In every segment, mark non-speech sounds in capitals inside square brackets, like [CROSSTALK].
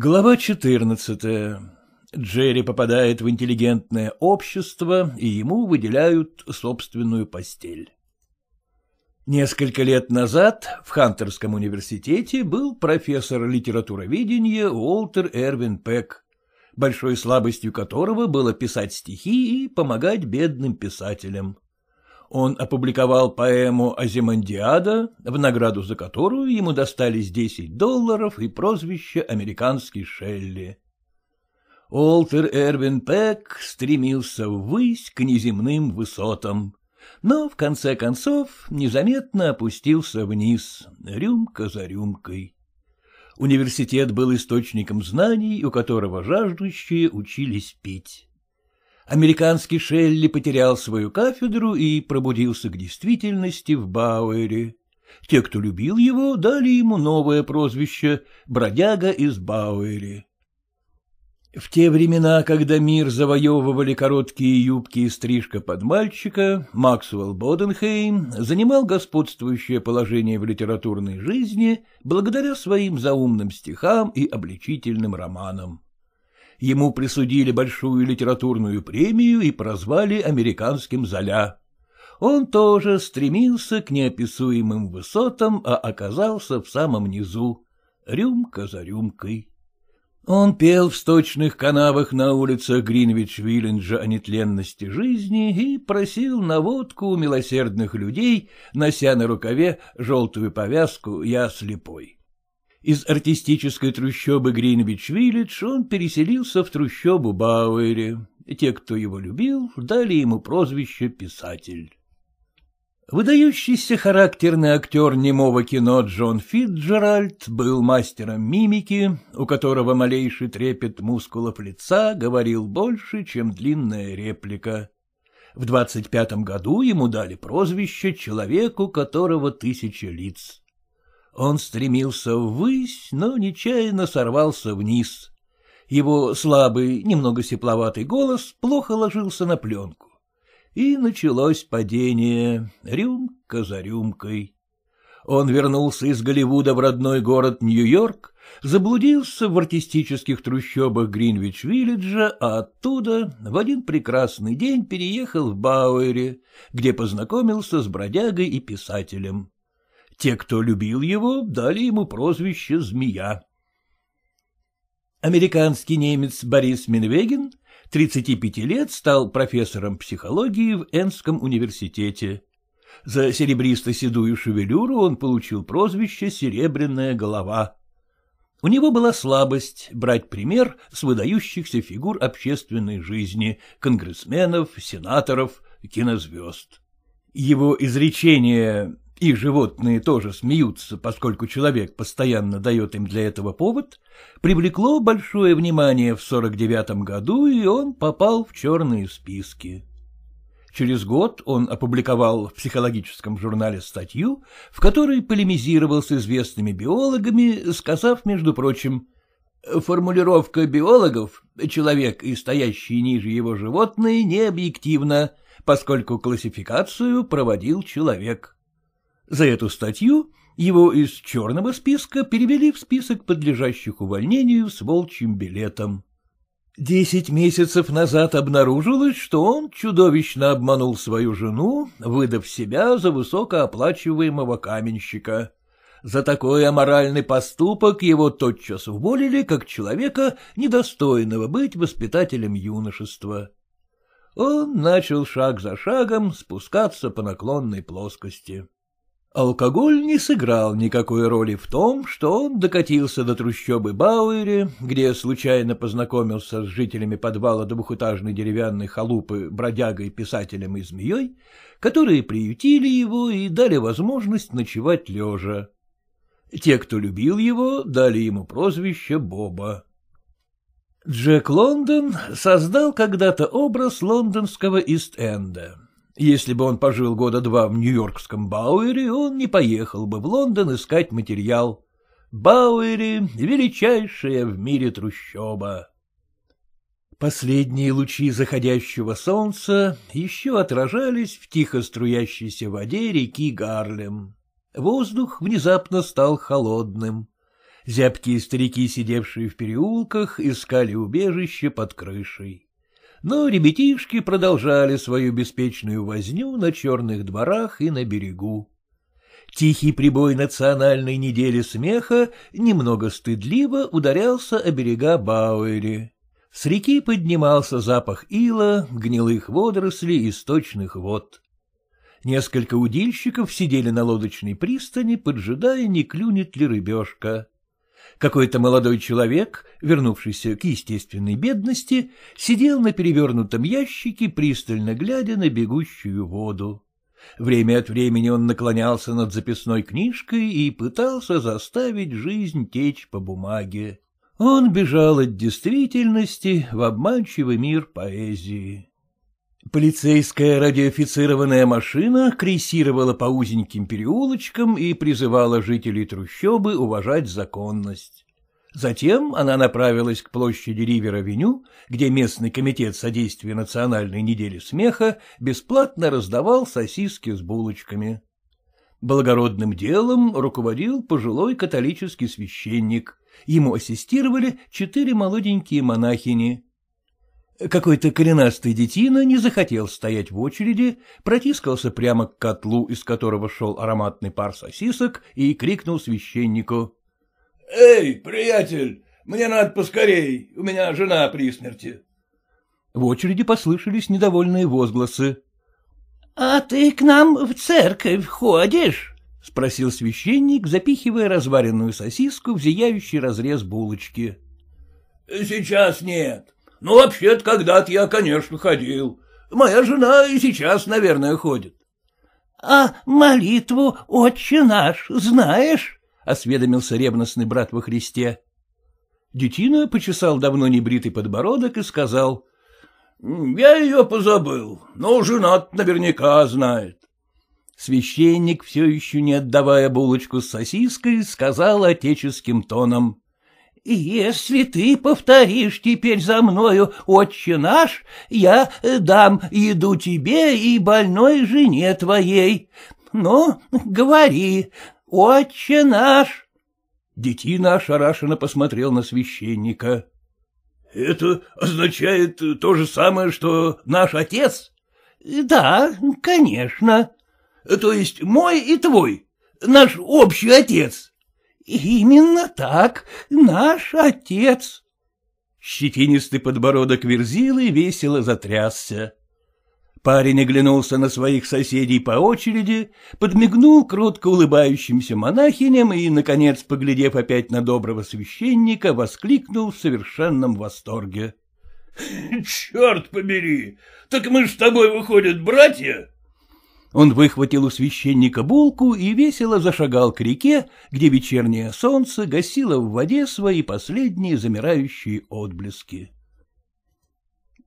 Глава 14. Джерри попадает в интеллигентное общество, и ему выделяют собственную постель. Несколько лет назад в Хантерском университете был профессор литературоведения Уолтер Эрвин Пек, большой слабостью которого было писать стихи и помогать бедным писателям он опубликовал поэму «Азимандиада», в награду за которую ему достались 10 долларов и прозвище «Американский Шелли». Олтер Эрвин Пек стремился ввысь к неземным высотам, но в конце концов незаметно опустился вниз, рюмка за рюмкой. Университет был источником знаний, у которого жаждущие учились пить американский Шелли потерял свою кафедру и пробудился к действительности в Бауэре. Те, кто любил его, дали ему новое прозвище «Бродяга из Бауэри». В те времена, когда мир завоевывали короткие юбки и стрижка под мальчика, Максвелл Боденхейм занимал господствующее положение в литературной жизни благодаря своим заумным стихам и обличительным романам ему присудили большую литературную премию и прозвали американским Золя. Он тоже стремился к неописуемым высотам, а оказался в самом низу, рюмка за рюмкой. Он пел в сточных канавах на улицах Гринвич-Виллинджа о нетленности жизни и просил на водку у милосердных людей, нося на рукаве желтую повязку «Я слепой». Из артистической трущобы Гринвич-Виллидж он переселился в трущобу Бауэри. Те, кто его любил, дали ему прозвище «писатель». Выдающийся характерный актер немого кино Джон Фитджеральд был мастером мимики, у которого малейший трепет мускулов лица говорил больше, чем длинная реплика. В двадцать пятом году ему дали прозвище «Человеку, которого тысяча лиц». Он стремился ввысь, но нечаянно сорвался вниз. Его слабый, немного сепловатый голос плохо ложился на пленку. И началось падение, рюмка за рюмкой. Он вернулся из Голливуда в родной город Нью-Йорк, заблудился в артистических трущобах Гринвич-Виллиджа, а оттуда в один прекрасный день переехал в Бауэре, где познакомился с бродягой и писателем. Те, кто любил его, дали ему прозвище «Змея». Американский немец Борис Минвегин, 35 лет, стал профессором психологии в Энском университете. За серебристо-седую шевелюру он получил прозвище «Серебряная голова». У него была слабость брать пример с выдающихся фигур общественной жизни, конгрессменов, сенаторов, кинозвезд. Его изречение и животные тоже смеются, поскольку человек постоянно дает им для этого повод, привлекло большое внимание в 49-м году, и он попал в черные списки. Через год он опубликовал в психологическом журнале статью, в которой полемизировал с известными биологами, сказав, между прочим, «Формулировка биологов «человек и стоящий ниже его животные» не объективна, поскольку классификацию проводил человек». За эту статью его из черного списка перевели в список подлежащих увольнению с волчьим билетом. Десять месяцев назад обнаружилось, что он чудовищно обманул свою жену, выдав себя за высокооплачиваемого каменщика. За такой аморальный поступок его тотчас уволили как человека, недостойного быть воспитателем юношества. Он начал шаг за шагом спускаться по наклонной плоскости. Алкоголь не сыграл никакой роли в том, что он докатился до трущобы Бауэри, где случайно познакомился с жителями подвала двухэтажной деревянной халупы бродягой, писателем и змеей, которые приютили его и дали возможность ночевать лежа. Те, кто любил его, дали ему прозвище Боба. Джек Лондон создал когда-то образ лондонского Ист-Энда. Если бы он пожил года два в Нью-Йоркском Бауэре, он не поехал бы в Лондон искать материал. Бауэре — величайшая в мире трущоба. Последние лучи заходящего солнца еще отражались в тихо струящейся воде реки Гарлем. Воздух внезапно стал холодным. Зябкие старики, сидевшие в переулках, искали убежище под крышей но ребятишки продолжали свою беспечную возню на черных дворах и на берегу. Тихий прибой национальной недели смеха немного стыдливо ударялся о берега Бауэри. С реки поднимался запах ила, гнилых водорослей и сточных вод. Несколько удильщиков сидели на лодочной пристани, поджидая, не клюнет ли рыбешка. Какой-то молодой человек, вернувшийся к естественной бедности, сидел на перевернутом ящике, пристально глядя на бегущую воду. Время от времени он наклонялся над записной книжкой и пытался заставить жизнь течь по бумаге. Он бежал от действительности в обманчивый мир поэзии. Полицейская радиоофицированная машина крейсировала по узеньким переулочкам и призывала жителей трущобы уважать законность. Затем она направилась к площади Ривера Веню, где местный комитет содействия национальной недели смеха бесплатно раздавал сосиски с булочками. Благородным делом руководил пожилой католический священник. Ему ассистировали четыре молоденькие монахини — какой-то коренастый детина не захотел стоять в очереди, протискался прямо к котлу, из которого шел ароматный пар сосисок, и крикнул священнику. — Эй, приятель, мне надо поскорей, у меня жена при смерти. В очереди послышались недовольные возгласы. — А ты к нам в церковь ходишь? — спросил священник, запихивая разваренную сосиску в зияющий разрез булочки. — Сейчас нет. Ну, вообще-то, когда-то я, конечно, ходил. Моя жена и сейчас, наверное, ходит. — А молитву «Отче наш» знаешь? — осведомился ревностный брат во Христе. Детина почесал давно небритый подбородок и сказал. — Я ее позабыл, но жена наверняка знает. Священник, все еще не отдавая булочку с сосиской, сказал отеческим тоном. Если ты повторишь теперь за мною «Отче наш», я э, дам еду тебе и больной жене твоей. Ну, говори, «Отче наш!» Детина ошарашенно посмотрел на священника. — Это означает то же самое, что наш отец? — Да, конечно. — То есть мой и твой, наш общий отец? Именно так, наш отец. Щетинистый подбородок Верзилы весело затрясся. Парень оглянулся на своих соседей по очереди, подмигнул кротко улыбающимся монахиням и, наконец, поглядев опять на доброго священника, воскликнул в совершенном восторге. — Черт побери! Так мы с тобой, выходят братья! Он выхватил у священника булку и весело зашагал к реке, где вечернее солнце гасило в воде свои последние замирающие отблески.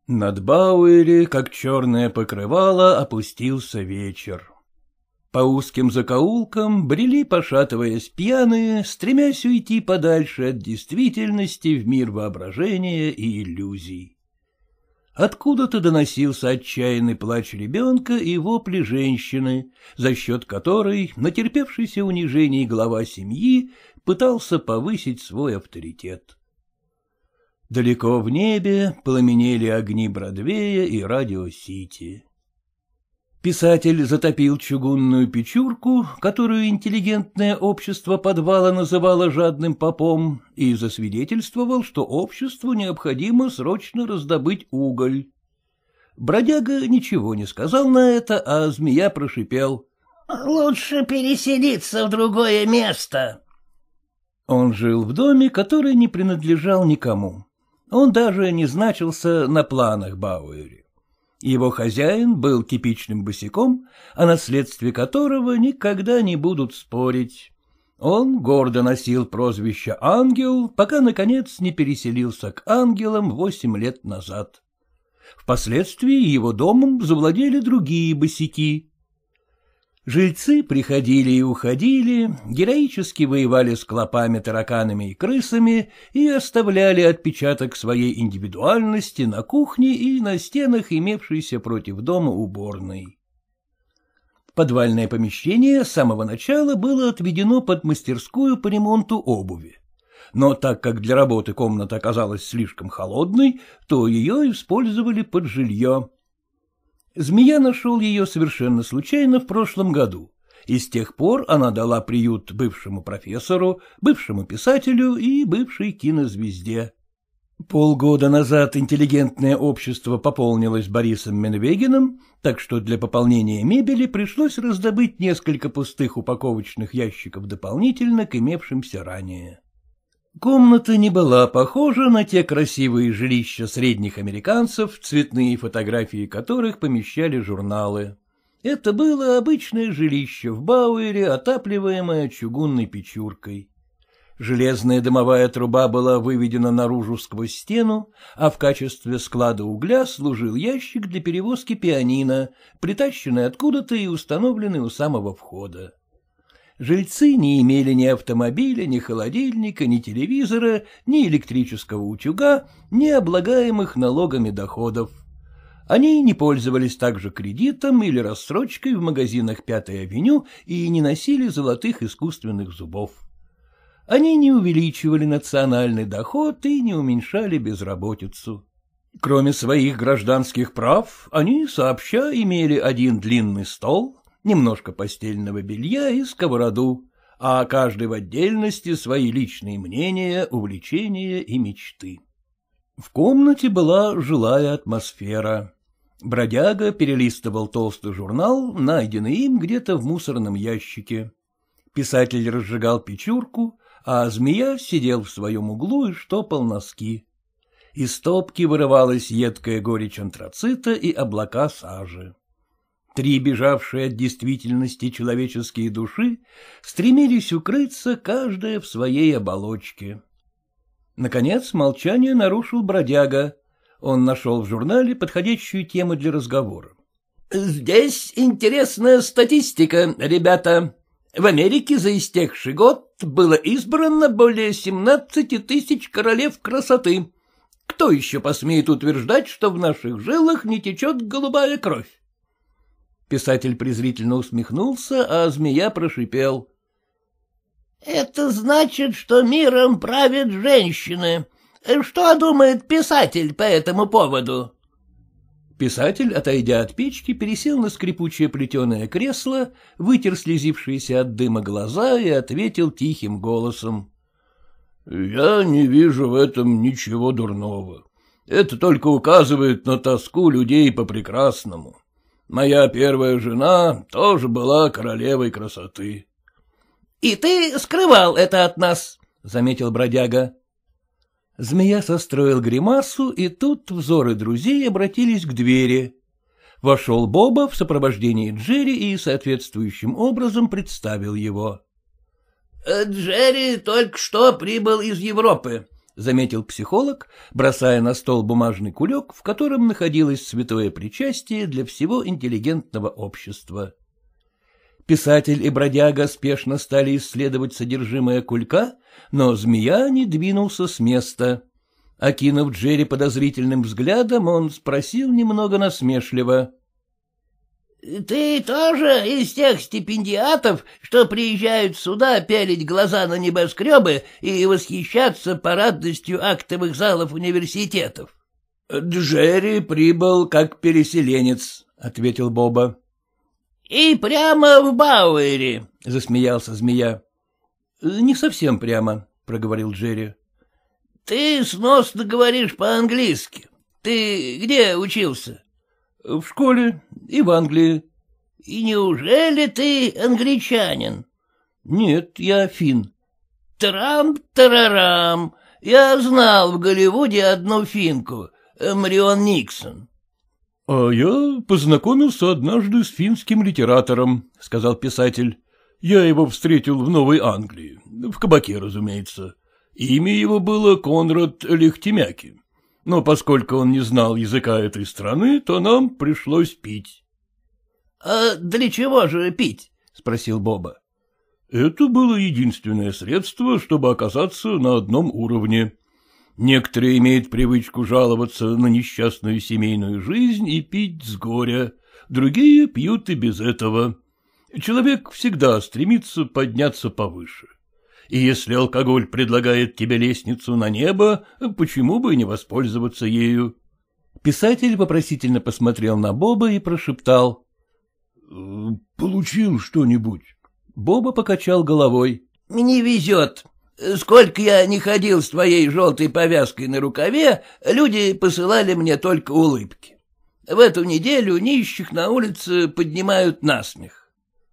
Над Бауэри, как черное покрывало, опустился вечер. По узким закоулкам брели, пошатываясь пьяные, стремясь уйти подальше от действительности в мир воображения и иллюзий. Откуда-то доносился отчаянный плач ребенка и вопли женщины, за счет которой натерпевшийся унижений глава семьи пытался повысить свой авторитет. Далеко в небе пламенели огни Бродвея и Радио-Сити. Писатель затопил чугунную печурку, которую интеллигентное общество подвала называло жадным попом, и засвидетельствовал, что обществу необходимо срочно раздобыть уголь. Бродяга ничего не сказал на это, а змея прошипел. — Лучше переселиться в другое место. Он жил в доме, который не принадлежал никому. Он даже не значился на планах Бауэри. Его хозяин был типичным босиком, о наследстве которого никогда не будут спорить. Он гордо носил прозвище «Ангел», пока, наконец, не переселился к ангелам восемь лет назад. Впоследствии его домом завладели другие босики. Жильцы приходили и уходили, героически воевали с клопами, тараканами и крысами и оставляли отпечаток своей индивидуальности на кухне и на стенах, имевшейся против дома уборной. Подвальное помещение с самого начала было отведено под мастерскую по ремонту обуви. Но так как для работы комната оказалась слишком холодной, то ее использовали под жилье. Змея нашел ее совершенно случайно в прошлом году, и с тех пор она дала приют бывшему профессору, бывшему писателю и бывшей кинозвезде. Полгода назад интеллигентное общество пополнилось Борисом Менвегиным, так что для пополнения мебели пришлось раздобыть несколько пустых упаковочных ящиков дополнительно к имевшимся ранее. Комната не была похожа на те красивые жилища средних американцев, цветные фотографии которых помещали журналы. Это было обычное жилище в Бауэре, отапливаемое чугунной печуркой. Железная дымовая труба была выведена наружу сквозь стену, а в качестве склада угля служил ящик для перевозки пианино, притащенный откуда-то и установленный у самого входа. Жильцы не имели ни автомобиля, ни холодильника, ни телевизора, ни электрического утюга, ни облагаемых налогами доходов. Они не пользовались также кредитом или рассрочкой в магазинах Пятой авеню и не носили золотых искусственных зубов. Они не увеличивали национальный доход и не уменьшали безработицу. Кроме своих гражданских прав, они сообща имели один длинный стол, немножко постельного белья и сковороду, а каждый в отдельности свои личные мнения, увлечения и мечты. В комнате была жилая атмосфера. Бродяга перелистывал толстый журнал, найденный им где-то в мусорном ящике. Писатель разжигал печурку, а змея сидел в своем углу и штопал носки. Из топки вырывалась едкая горечь антрацита и облака сажи. Три бежавшие от действительности человеческие души стремились укрыться, каждая в своей оболочке. Наконец молчание нарушил бродяга. Он нашел в журнале подходящую тему для разговора. «Здесь интересная статистика, ребята. В Америке за истекший год было избрано более 17 тысяч королев красоты. Кто еще посмеет утверждать, что в наших жилах не течет голубая кровь? Писатель презрительно усмехнулся, а змея прошипел. — Это значит, что миром правят женщины. Что думает писатель по этому поводу? Писатель, отойдя от печки, пересел на скрипучее плетеное кресло, вытер слезившиеся от дыма глаза и ответил тихим голосом. — Я не вижу в этом ничего дурного. Это только указывает на тоску людей по прекрасному. Моя первая жена тоже была королевой красоты. — И ты скрывал это от нас, — заметил бродяга. Змея состроил гримасу, и тут взоры друзей обратились к двери. Вошел Боба в сопровождении Джерри и соответствующим образом представил его. Э, — Джерри только что прибыл из Европы, — заметил психолог, бросая на стол бумажный кулек, в котором находилось святое причастие для всего интеллигентного общества. Писатель и бродяга спешно стали исследовать содержимое кулька, но змея не двинулся с места. Окинув Джерри подозрительным взглядом, он спросил немного насмешливо. — Ты тоже из тех стипендиатов, что приезжают сюда пялить глаза на небоскребы и восхищаться парадностью актовых залов университетов? — Джерри прибыл как переселенец, — ответил Боба. — И прямо в Бауэре, — засмеялся змея. — Не совсем прямо, — проговорил Джерри. — Ты сносно говоришь по-английски. Ты где учился? Э, в школе и в Англии. — И неужели ты англичанин? — Нет, я фин. Трам-тарарам. Я знал в Голливуде одну финку, Марион Никсон. — А я познакомился однажды с финским литератором, — сказал писатель. Я его встретил в Новой Англии, в кабаке, разумеется. Имя его было Конрад Лехтемяки но поскольку он не знал языка этой страны, то нам пришлось пить. — А для чего же пить? — спросил Боба. — Это было единственное средство, чтобы оказаться на одном уровне. Некоторые имеют привычку жаловаться на несчастную семейную жизнь и пить с горя, другие пьют и без этого. Человек всегда стремится подняться повыше. — и если алкоголь предлагает тебе лестницу на небо, почему бы и не воспользоваться ею? Писатель вопросительно посмотрел на Боба и прошептал. Э, — Получил что-нибудь? Боба покачал головой. — «Мне везет. Сколько я не ходил с твоей желтой повязкой на рукаве, люди посылали мне только улыбки. В эту неделю нищих на улице поднимают насмех.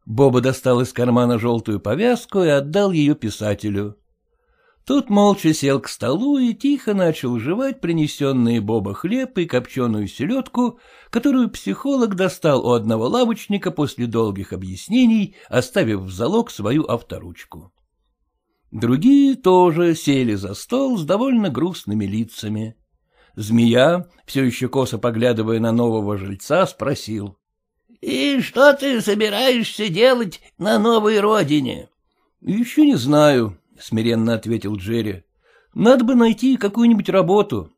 Боба достал из кармана желтую повязку и отдал ее писателю. Тут молча сел к столу и тихо начал жевать принесенные Боба хлеб и копченую селедку, которую психолог достал у одного лавочника после долгих объяснений, оставив в залог свою авторучку. Другие тоже сели за стол с довольно грустными лицами. Змея, все еще косо поглядывая на нового жильца, спросил. И что ты собираешься делать на новой родине? — Еще не знаю, — смиренно ответил Джерри. — Надо бы найти какую-нибудь работу.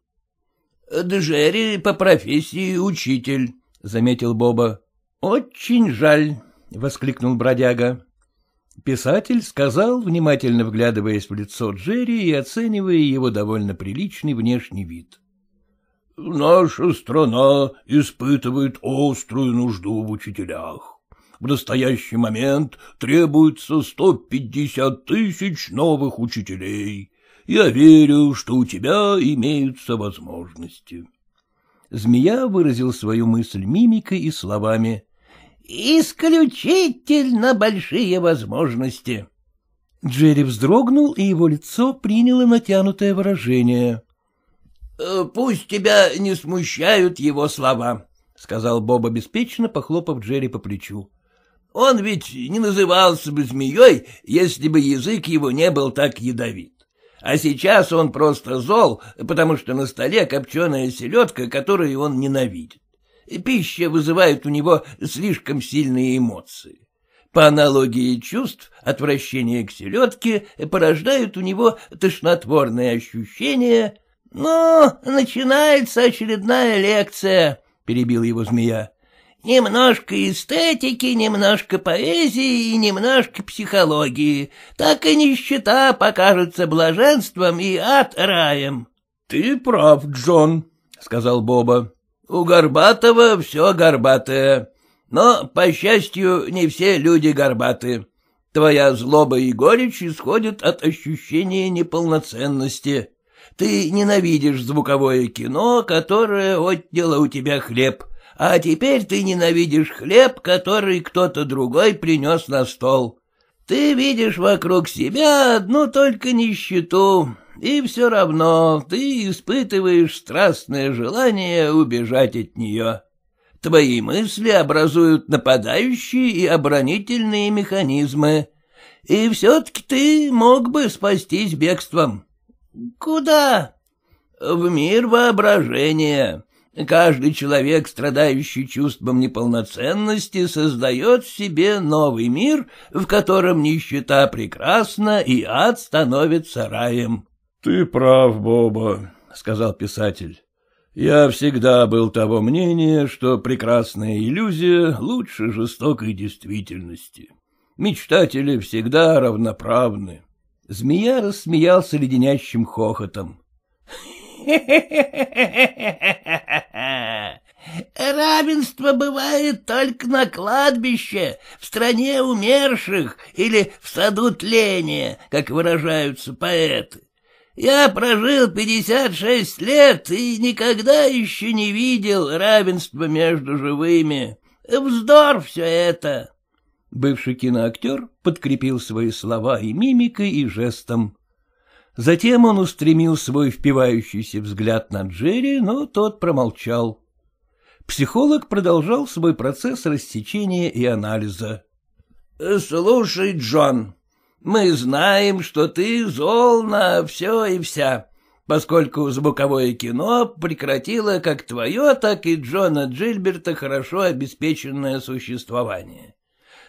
— Джерри по профессии учитель, — заметил Боба. — Очень жаль, — воскликнул бродяга. Писатель сказал, внимательно вглядываясь в лицо Джерри и оценивая его довольно приличный внешний вид. Наша страна испытывает острую нужду в учителях. В настоящий момент требуется 150 тысяч новых учителей. Я верю, что у тебя имеются возможности. Змея выразил свою мысль мимикой и словами. «Исключительно большие возможности». Джерри вздрогнул, и его лицо приняло натянутое выражение. Э, — Пусть тебя не смущают его слова, — сказал Боб обеспеченно, похлопав Джерри по плечу. — Он ведь не назывался бы змеей, если бы язык его не был так ядовит. А сейчас он просто зол, потому что на столе копченая селедка, которую он ненавидит. Пища вызывает у него слишком сильные эмоции. По аналогии чувств, отвращение к селедке порождает у него тошнотворные ощущения, — Ну, начинается очередная лекция, — перебил его змея. — Немножко эстетики, немножко поэзии и немножко психологии. Так и нищета покажется блаженством и ад раем. — Ты прав, Джон, — сказал Боба. — У Горбатого все горбатое. Но, по счастью, не все люди горбаты. Твоя злоба и горечь исходят от ощущения неполноценности. Ты ненавидишь звуковое кино, которое отняло у тебя хлеб, а теперь ты ненавидишь хлеб, который кто-то другой принес на стол. Ты видишь вокруг себя одну только нищету, и все равно ты испытываешь страстное желание убежать от нее. Твои мысли образуют нападающие и оборонительные механизмы, и все-таки ты мог бы спастись бегством. Куда? В мир воображения. Каждый человек, страдающий чувством неполноценности, создает себе новый мир, в котором нищета прекрасна и ад становится раем. — Ты прав, Боба, — сказал писатель. Я всегда был того мнения, что прекрасная иллюзия лучше жестокой действительности. Мечтатели всегда равноправны. Змея рассмеялся леденящим хохотом. [LAUGHS] Равенство бывает только на кладбище, в стране умерших или в саду тления, как выражаются поэты. Я прожил 56 лет и никогда еще не видел равенства между живыми. Вздор все это. Бывший киноактер подкрепил свои слова и мимикой, и жестом. Затем он устремил свой впивающийся взгляд на Джерри, но тот промолчал. Психолог продолжал свой процесс рассечения и анализа. — Слушай, Джон, мы знаем, что ты зол на все и вся, поскольку звуковое кино прекратило как твое, так и Джона Джильберта хорошо обеспеченное существование.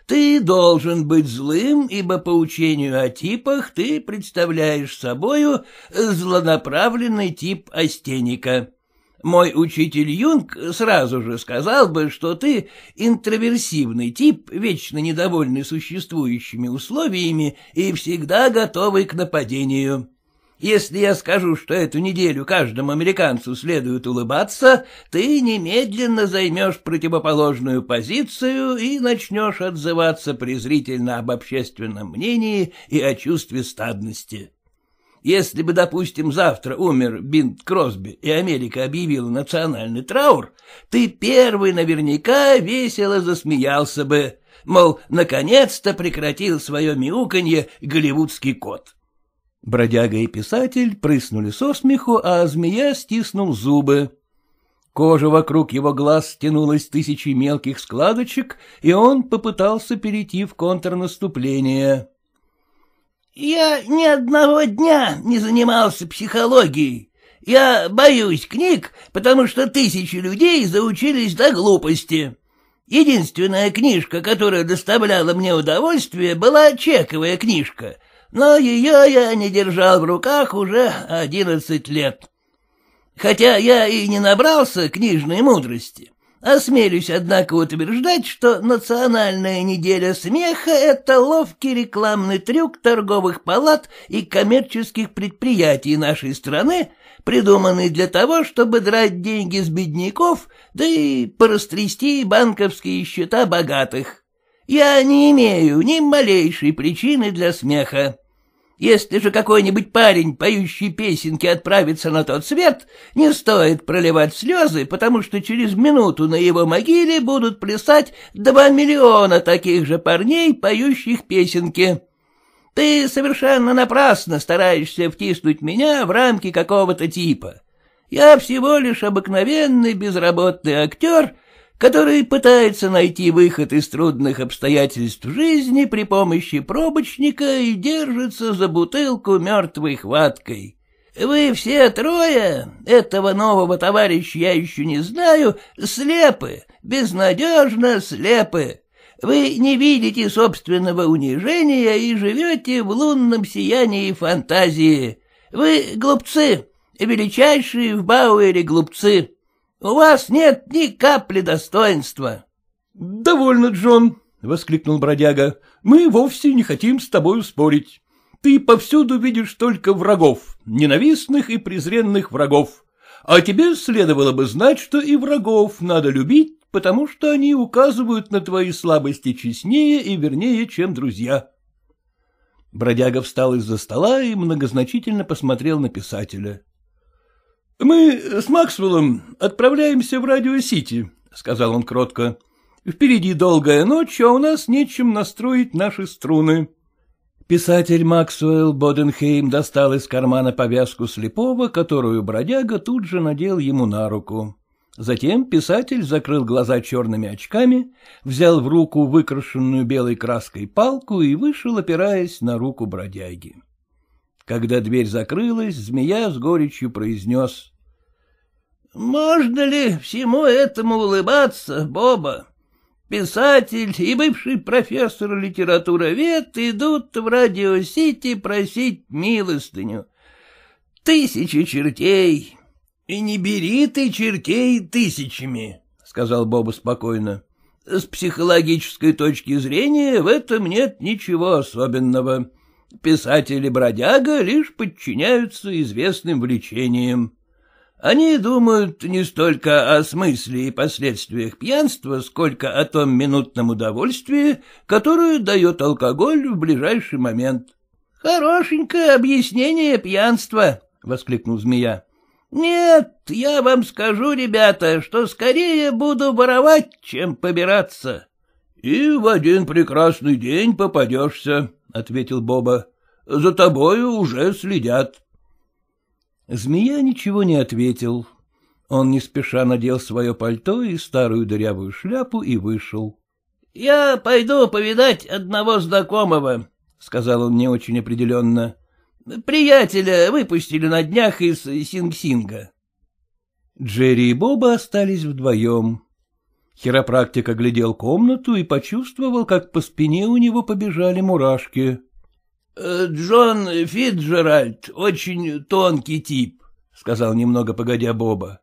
Ты должен быть злым, ибо по учению о типах ты представляешь собою злонаправленный тип остеника. Мой учитель Юнг сразу же сказал бы, что ты интроверсивный тип, вечно недовольный существующими условиями и всегда готовый к нападению. Если я скажу, что эту неделю каждому американцу следует улыбаться, ты немедленно займешь противоположную позицию и начнешь отзываться презрительно об общественном мнении и о чувстве стадности. Если бы, допустим, завтра умер Бинт Кросби и Америка объявила национальный траур, ты первый наверняка весело засмеялся бы, мол, наконец-то прекратил свое мяуканье голливудский кот. Бродяга и писатель прыснули со смеху, а змея стиснул зубы. Кожа вокруг его глаз стянулась тысячи мелких складочек, и он попытался перейти в контрнаступление. — Я ни одного дня не занимался психологией. Я боюсь книг, потому что тысячи людей заучились до глупости. Единственная книжка, которая доставляла мне удовольствие, была чековая книжка — но ее я не держал в руках уже одиннадцать лет. Хотя я и не набрался книжной мудрости, осмелюсь, однако, утверждать, что национальная неделя смеха — это ловкий рекламный трюк торговых палат и коммерческих предприятий нашей страны, придуманный для того, чтобы драть деньги с бедняков, да и порастрясти банковские счета богатых. Я не имею ни малейшей причины для смеха. Если же какой-нибудь парень, поющий песенки, отправится на тот свет, не стоит проливать слезы, потому что через минуту на его могиле будут плясать два миллиона таких же парней, поющих песенки. Ты совершенно напрасно стараешься втиснуть меня в рамки какого-то типа. Я всего лишь обыкновенный безработный актер, который пытается найти выход из трудных обстоятельств жизни при помощи пробочника и держится за бутылку мертвой хваткой. Вы все трое, этого нового товарища я еще не знаю, слепы, безнадежно слепы. Вы не видите собственного унижения и живете в лунном сиянии фантазии. Вы глупцы, величайшие в Бауэре глупцы. У вас нет ни капли достоинства. — Довольно, Джон, — воскликнул бродяга. — Мы вовсе не хотим с тобою спорить. Ты повсюду видишь только врагов, ненавистных и презренных врагов. А тебе следовало бы знать, что и врагов надо любить, потому что они указывают на твои слабости честнее и вернее, чем друзья. Бродяга встал из-за стола и многозначительно посмотрел на писателя. «Мы с Максвеллом отправляемся в Радио-Сити», — сказал он кротко. «Впереди долгая ночь, а у нас нечем настроить наши струны». Писатель Максвелл Боденхейм достал из кармана повязку слепого, которую бродяга тут же надел ему на руку. Затем писатель закрыл глаза черными очками, взял в руку выкрашенную белой краской палку и вышел, опираясь на руку бродяги. Когда дверь закрылась, змея с горечью произнес можно ли всему этому улыбаться, Боба? Писатель и бывший профессор литературовед идут в радиосити просить милостыню. Тысячи чертей. И не бери ты чертей тысячами, сказал Боба спокойно. С психологической точки зрения в этом нет ничего особенного. Писатель и бродяга лишь подчиняются известным влечениям. Они думают не столько о смысле и последствиях пьянства, сколько о том минутном удовольствии, которое дает алкоголь в ближайший момент. — Хорошенькое объяснение пьянства, — воскликнул змея. — Нет, я вам скажу, ребята, что скорее буду воровать, чем побираться. — И в один прекрасный день попадешься, — ответил Боба. — За тобою уже следят. Змея ничего не ответил. Он не спеша надел свое пальто и старую дырявую шляпу и вышел. — Я пойду повидать одного знакомого, — сказал он не очень определенно. — Приятеля выпустили на днях из Синг-Синга. Джерри и Боба остались вдвоем. Хиропрактик оглядел комнату и почувствовал, как по спине у него побежали мурашки. Э, Джон Фитджеральд очень тонкий тип, — сказал немного погодя Боба.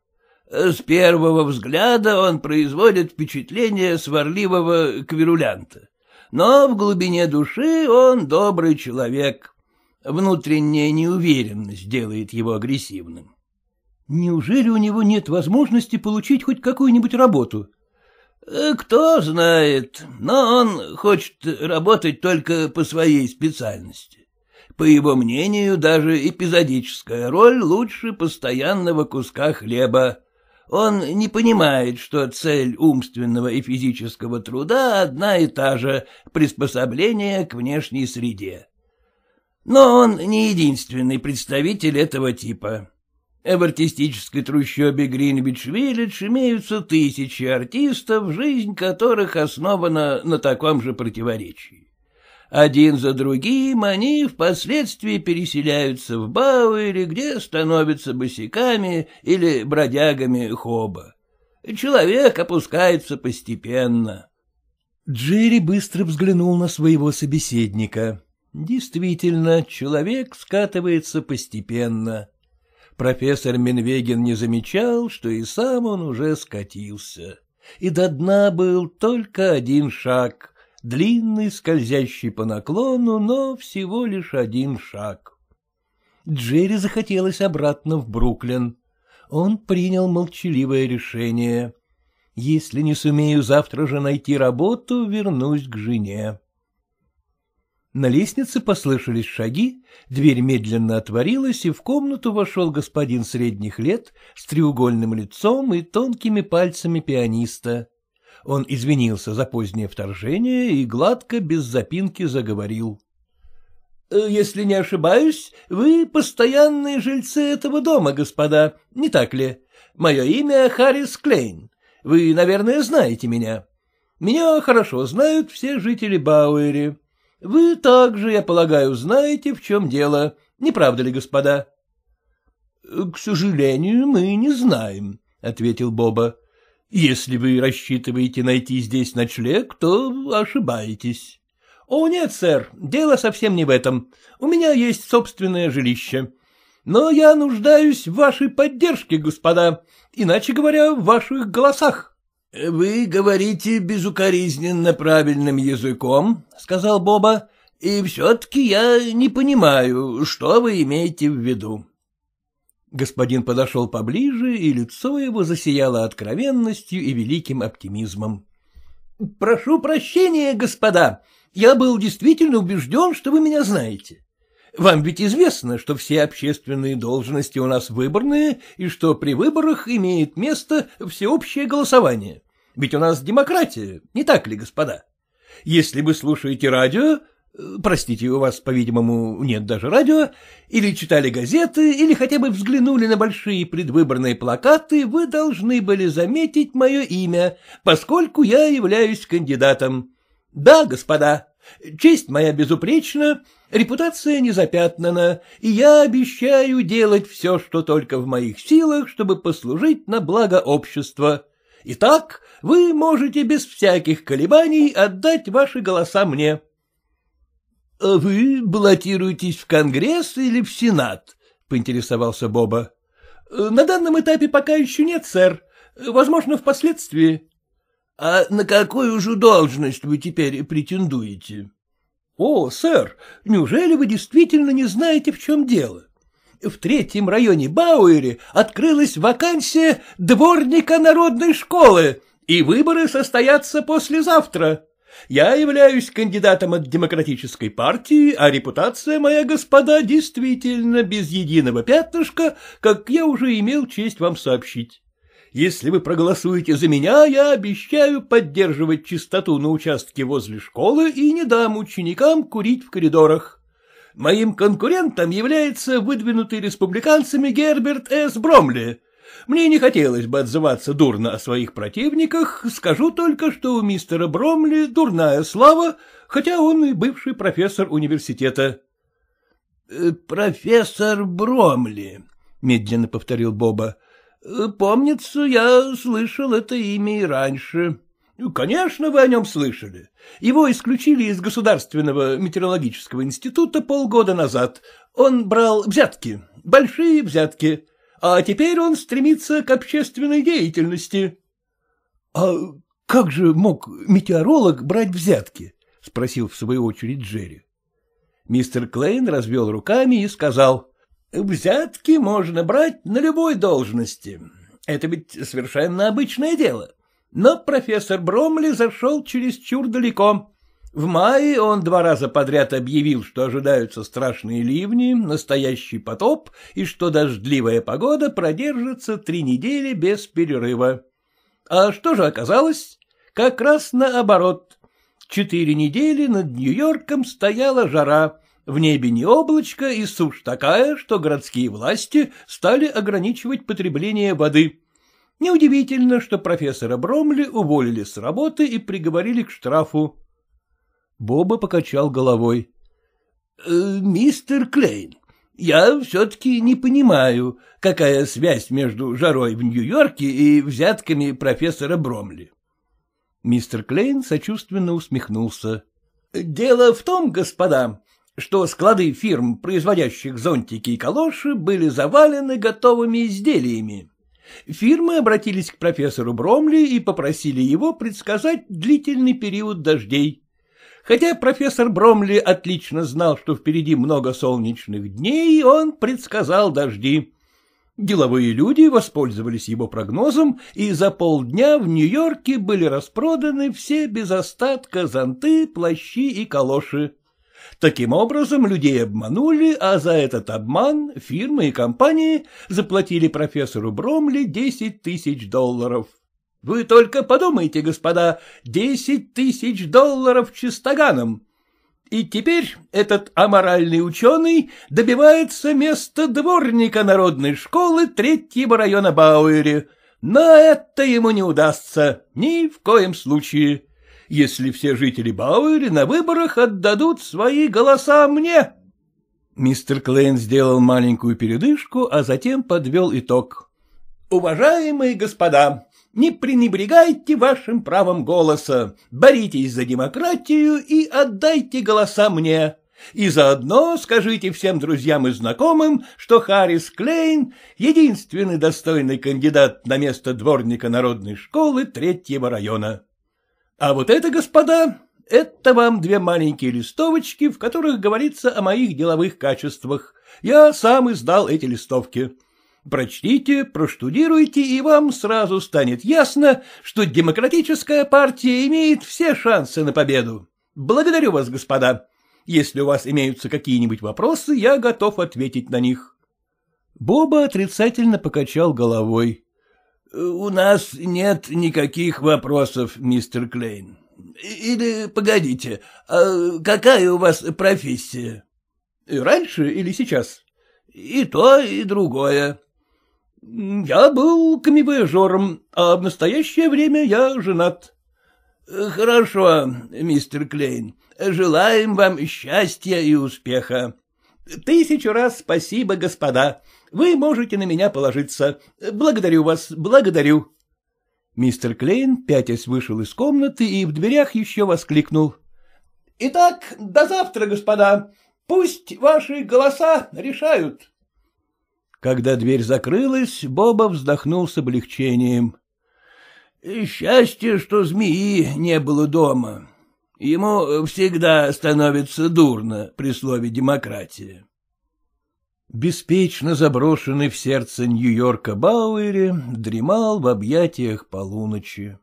Э, с первого взгляда он производит впечатление сварливого квирулянта. Но в глубине души он добрый человек. Внутренняя неуверенность делает его агрессивным. Неужели у него нет возможности получить хоть какую-нибудь работу? Э, кто знает, но он хочет работать только по своей специальности. По его мнению, даже эпизодическая роль лучше постоянного куска хлеба. Он не понимает, что цель умственного и физического труда одна и та же — приспособление к внешней среде. Но он не единственный представитель этого типа. В артистической трущобе Гринвич-Виллидж имеются тысячи артистов, жизнь которых основана на таком же противоречии. Один за другим они впоследствии переселяются в Бауэре, где становятся босиками или бродягами хоба. Человек опускается постепенно. Джерри быстро взглянул на своего собеседника. Действительно, человек скатывается постепенно профессор Минвегин не замечал, что и сам он уже скатился. И до дна был только один шаг, длинный, скользящий по наклону, но всего лишь один шаг. Джерри захотелось обратно в Бруклин. Он принял молчаливое решение. Если не сумею завтра же найти работу, вернусь к жене. На лестнице послышались шаги, дверь медленно отворилась, и в комнату вошел господин средних лет с треугольным лицом и тонкими пальцами пианиста. Он извинился за позднее вторжение и гладко, без запинки заговорил. «Э, — Если не ошибаюсь, вы постоянные жильцы этого дома, господа, не так ли? Мое имя Харрис Клейн. Вы, наверное, знаете меня. Меня хорошо знают все жители Бауэри. Вы также, я полагаю, знаете, в чем дело, не правда ли, господа? — К сожалению, мы не знаем, — ответил Боба. — Если вы рассчитываете найти здесь ночлег, то ошибаетесь. — О, нет, сэр, дело совсем не в этом. У меня есть собственное жилище. Но я нуждаюсь в вашей поддержке, господа, иначе говоря, в ваших голосах. — Вы говорите безукоризненно правильным языком, — сказал Боба, — и все-таки я не понимаю, что вы имеете в виду. Господин подошел поближе, и лицо его засияло откровенностью и великим оптимизмом. — Прошу прощения, господа, я был действительно убежден, что вы меня знаете. Вам ведь известно, что все общественные должности у нас выборные, и что при выборах имеет место всеобщее голосование. Ведь у нас демократия, не так ли, господа? Если вы слушаете радио, э, простите, у вас, по-видимому, нет даже радио, или читали газеты, или хотя бы взглянули на большие предвыборные плакаты, вы должны были заметить мое имя, поскольку я являюсь кандидатом. Да, господа, Честь моя безупречна, репутация незапятнана, и я обещаю делать все, что только в моих силах, чтобы послужить на благо общества. Итак, вы можете без всяких колебаний отдать ваши голоса мне. — А вы баллотируетесь в Конгресс или в Сенат? — поинтересовался Боба. — На данном этапе пока еще нет, сэр. Возможно, впоследствии. А на какую же должность вы теперь претендуете? — О, сэр, неужели вы действительно не знаете, в чем дело? В третьем районе Бауэри открылась вакансия дворника народной школы, и выборы состоятся послезавтра. Я являюсь кандидатом от Демократической партии, а репутация моя, господа, действительно без единого пятнышка, как я уже имел честь вам сообщить. Если вы проголосуете за меня, я обещаю поддерживать чистоту на участке возле школы и не дам ученикам курить в коридорах. Моим конкурентом является выдвинутый республиканцами Герберт С. Бромли. Мне не хотелось бы отзываться дурно о своих противниках, скажу только, что у мистера Бромли дурная слава, хотя он и бывший профессор университета. «Э, — Профессор Бромли, — медленно повторил Боба, — Э, — Помнится, я слышал это имя и раньше. — Конечно, вы о нем слышали. Его исключили из Государственного метеорологического института полгода назад. Он брал взятки, большие взятки, а теперь он стремится к общественной деятельности. — А как же мог метеоролог брать взятки? — спросил в свою очередь Джерри. Мистер Клейн развел руками и сказал — Взятки можно брать на любой должности. Это ведь совершенно обычное дело. Но профессор Бромли зашел чересчур далеко. В мае он два раза подряд объявил, что ожидаются страшные ливни, настоящий потоп и что дождливая погода продержится три недели без перерыва. А что же оказалось? Как раз наоборот. Четыре недели над Нью-Йорком стояла жара, в небе не облачко и сушь такая, что городские власти стали ограничивать потребление воды. Неудивительно, что профессора Бромли уволили с работы и приговорили к штрафу. Боба покачал головой. «Э, «Мистер Клейн, я все-таки не понимаю, какая связь между жарой в Нью-Йорке и взятками профессора Бромли». Мистер Клейн сочувственно усмехнулся. «Дело в том, господа, что склады фирм, производящих зонтики и калоши, были завалены готовыми изделиями. Фирмы обратились к профессору Бромли и попросили его предсказать длительный период дождей. Хотя профессор Бромли отлично знал, что впереди много солнечных дней, он предсказал дожди. Деловые люди воспользовались его прогнозом, и за полдня в Нью-Йорке были распроданы все без остатка зонты, плащи и калоши. Таким образом, людей обманули, а за этот обман фирмы и компании заплатили профессору Бромли десять тысяч долларов. Вы только подумайте, господа, десять тысяч долларов чистоганом. И теперь этот аморальный ученый добивается места дворника народной школы третьего района Бауэри. Но это ему не удастся, ни в коем случае если все жители Бауэри на выборах отдадут свои голоса мне. Мистер Клейн сделал маленькую передышку, а затем подвел итог. «Уважаемые господа, не пренебрегайте вашим правом голоса, боритесь за демократию и отдайте голоса мне. И заодно скажите всем друзьям и знакомым, что Харрис Клейн — единственный достойный кандидат на место дворника народной школы третьего района. А вот это, господа, это вам две маленькие листовочки, в которых говорится о моих деловых качествах. Я сам издал эти листовки. Прочтите, проштудируйте, и вам сразу станет ясно, что демократическая партия имеет все шансы на победу. Благодарю вас, господа. Если у вас имеются какие-нибудь вопросы, я готов ответить на них. Боба отрицательно покачал головой. Э, у нас нет никаких вопросов, мистер Клейн. Или, погодите, а какая у вас профессия? Раньше или сейчас? И то, и другое. Я был камевояжером, а в настоящее время я женат. Э, хорошо, мистер Клейн, желаем вам счастья и успеха. Тысячу раз спасибо, господа. Вы можете на меня положиться. Благодарю вас, благодарю. Мистер Клейн, пятясь, вышел из комнаты и в дверях еще воскликнул. — Итак, до завтра, господа. Пусть ваши голоса решают. Когда дверь закрылась, Боба вздохнул с облегчением. — Счастье, что змеи не было дома. Ему э, всегда становится дурно при слове «демократия». Беспечно заброшенный в сердце Нью-Йорка Бауэри дремал в объятиях полуночи.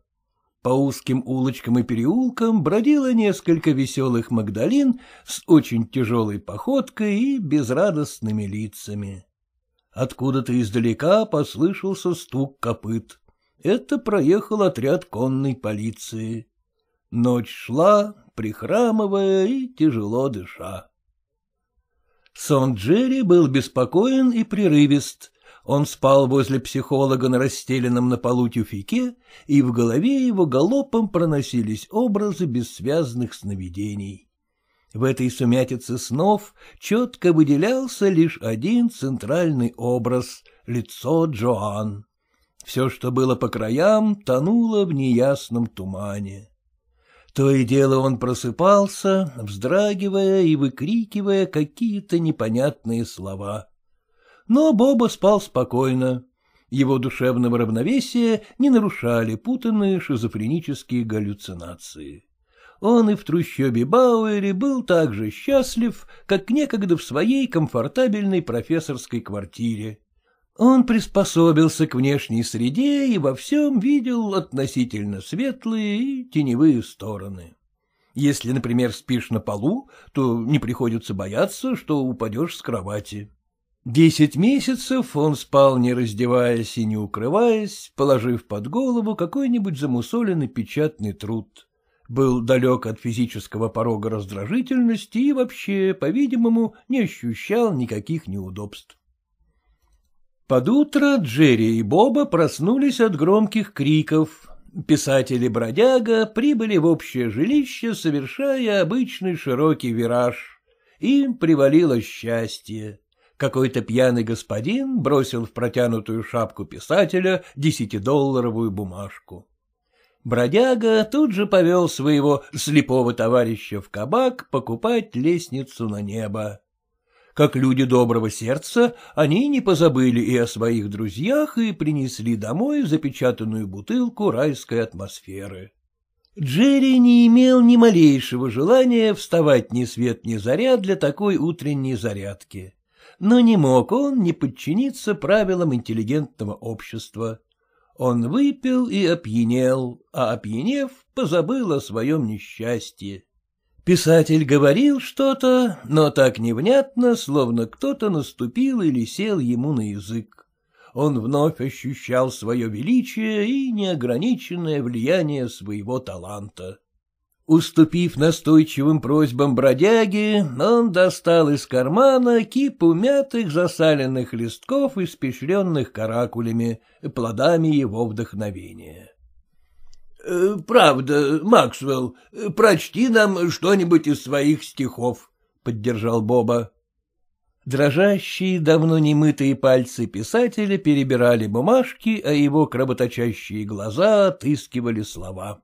По узким улочкам и переулкам бродило несколько веселых Магдалин с очень тяжелой походкой и безрадостными лицами. Откуда-то издалека послышался стук копыт. Это проехал отряд конной полиции. Ночь шла, прихрамывая и тяжело дыша. Сон Джерри был беспокоен и прерывист. Он спал возле психолога на расстеленном на полу тюфике, и в голове его галопом проносились образы бессвязных сновидений. В этой сумятице снов четко выделялся лишь один центральный образ — лицо Джоан. Все, что было по краям, тонуло в неясном тумане. То и дело он просыпался, вздрагивая и выкрикивая какие-то непонятные слова. Но Боба спал спокойно. Его душевного равновесия не нарушали путанные шизофренические галлюцинации. Он и в трущобе Бауэри был так же счастлив, как некогда в своей комфортабельной профессорской квартире. Он приспособился к внешней среде и во всем видел относительно светлые и теневые стороны. Если, например, спишь на полу, то не приходится бояться, что упадешь с кровати. Десять месяцев он спал, не раздеваясь и не укрываясь, положив под голову какой-нибудь замусоленный печатный труд. Был далек от физического порога раздражительности и вообще, по-видимому, не ощущал никаких неудобств. Под утро Джерри и Боба проснулись от громких криков. Писатели-бродяга прибыли в общее жилище, совершая обычный широкий вираж. Им привалило счастье. Какой-то пьяный господин бросил в протянутую шапку писателя десятидолларовую бумажку. Бродяга тут же повел своего слепого товарища в кабак покупать лестницу на небо как люди доброго сердца, они не позабыли и о своих друзьях и принесли домой запечатанную бутылку райской атмосферы. Джерри не имел ни малейшего желания вставать ни свет ни заря для такой утренней зарядки. Но не мог он не подчиниться правилам интеллигентного общества. Он выпил и опьянел, а опьянев, позабыл о своем несчастье. Писатель говорил что-то, но так невнятно, словно кто-то наступил или сел ему на язык. Он вновь ощущал свое величие и неограниченное влияние своего таланта. Уступив настойчивым просьбам бродяги, он достал из кармана кипу мятых засаленных листков, испещренных каракулями, плодами его вдохновения. Э, — Правда, Максвелл, прочти нам что-нибудь из своих стихов, — поддержал Боба. Дрожащие, давно немытые пальцы писателя перебирали бумажки, а его кработочащие глаза отыскивали слова.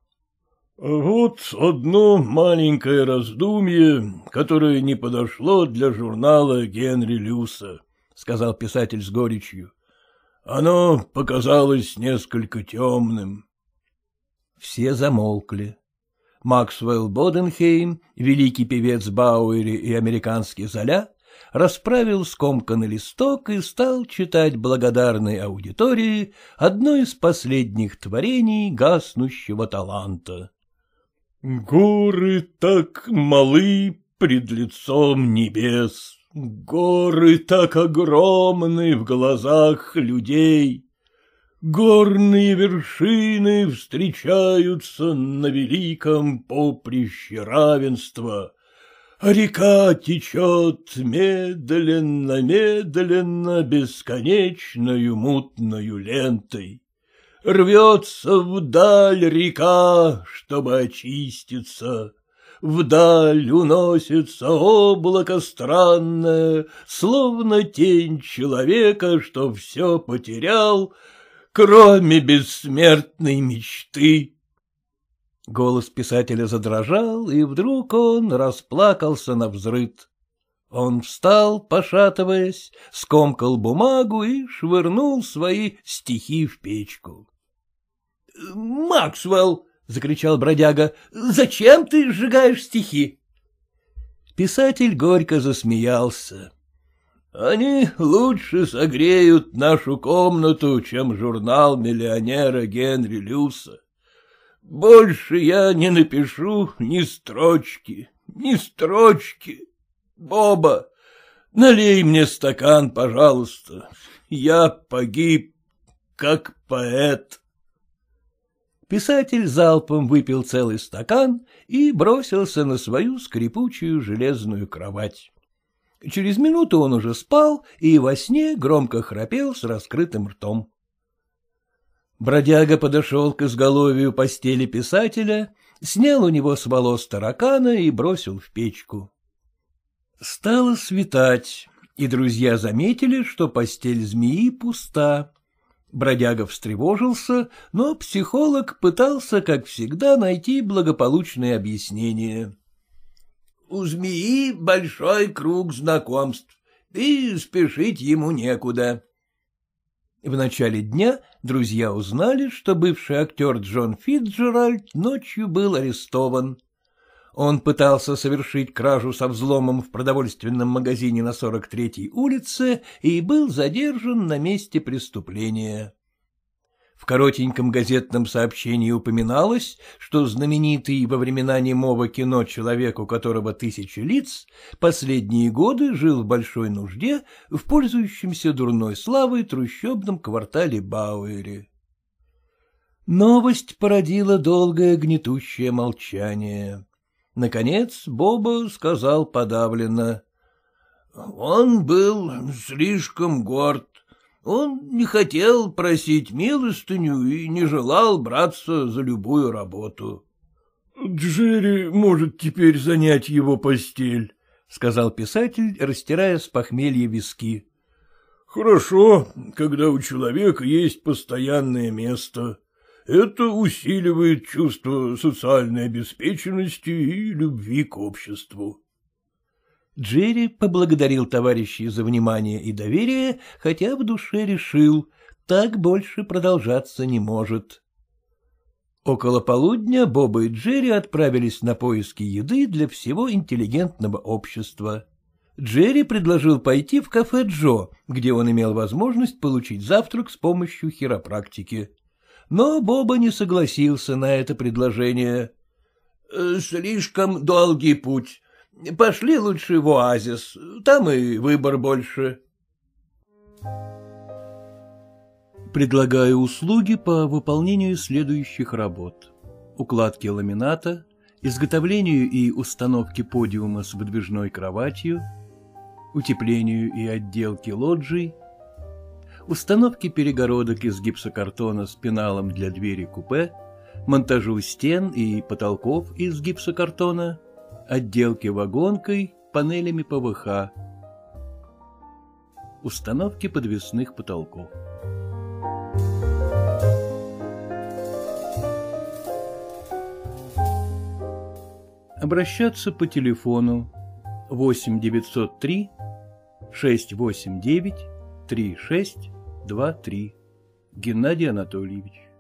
«Вот одно маленькое раздумье, которое не подошло для журнала Генри Люса», — сказал писатель с горечью. «Оно показалось несколько темным». Все замолкли. Максвелл Боденхейм, великий певец Бауэри и американский Золя, расправил скомканный листок и стал читать благодарной аудитории одно из последних творений гаснущего таланта. «Горы так малы пред лицом небес, горы так огромны в глазах людей, Горные вершины встречаются на великом поприще равенства. А река течет медленно-медленно бесконечную мутную лентой. Рвется вдаль река, чтобы очиститься. Вдаль уносится облако странное, словно тень человека, что все потерял — кроме бессмертной мечты. Голос писателя задрожал, и вдруг он расплакался на взрыт. Он встал, пошатываясь, скомкал бумагу и швырнул свои стихи в печку. — Максвелл! — закричал бродяга. — Зачем ты сжигаешь стихи? Писатель горько засмеялся. Они лучше согреют нашу комнату, чем журнал миллионера Генри Люса. Больше я не напишу ни строчки, ни строчки. Боба, налей мне стакан, пожалуйста. Я погиб, как поэт. Писатель залпом выпил целый стакан и бросился на свою скрипучую железную кровать. Через минуту он уже спал и во сне громко храпел с раскрытым ртом. Бродяга подошел к изголовью постели писателя, снял у него с волос таракана и бросил в печку. Стало светать, и друзья заметили, что постель змеи пуста. Бродяга встревожился, но психолог пытался, как всегда, найти благополучное объяснение у змеи большой круг знакомств, и спешить ему некуда. В начале дня друзья узнали, что бывший актер Джон Фитджеральд ночью был арестован. Он пытался совершить кражу со взломом в продовольственном магазине на 43-й улице и был задержан на месте преступления. В коротеньком газетном сообщении упоминалось, что знаменитый во времена немого кино человек, у которого тысячи лиц, последние годы жил в большой нужде в пользующемся дурной славой трущобном квартале Бауэри. Новость породила долгое гнетущее молчание. Наконец Боба сказал подавленно. — Он был слишком горд он не хотел просить милостыню и не желал браться за любую работу. — Джерри может теперь занять его постель, — сказал писатель, растирая с похмелья виски. — Хорошо, когда у человека есть постоянное место. Это усиливает чувство социальной обеспеченности и любви к обществу. Джерри поблагодарил товарищей за внимание и доверие, хотя в душе решил, так больше продолжаться не может. Около полудня Боба и Джерри отправились на поиски еды для всего интеллигентного общества. Джерри предложил пойти в кафе Джо, где он имел возможность получить завтрак с помощью хиропрактики. Но Боба не согласился на это предложение. «Э, — Слишком долгий путь, Пошли лучше в оазис, там и выбор больше. Предлагаю услуги по выполнению следующих работ. Укладки ламината, изготовлению и установке подиума с выдвижной кроватью, утеплению и отделке лоджий, установке перегородок из гипсокартона с пеналом для двери купе, монтажу стен и потолков из гипсокартона — отделки вагонкой, панелями ПВХ, установки подвесных потолков. Обращаться по телефону 8 903 689 3623 Геннадий Анатольевич.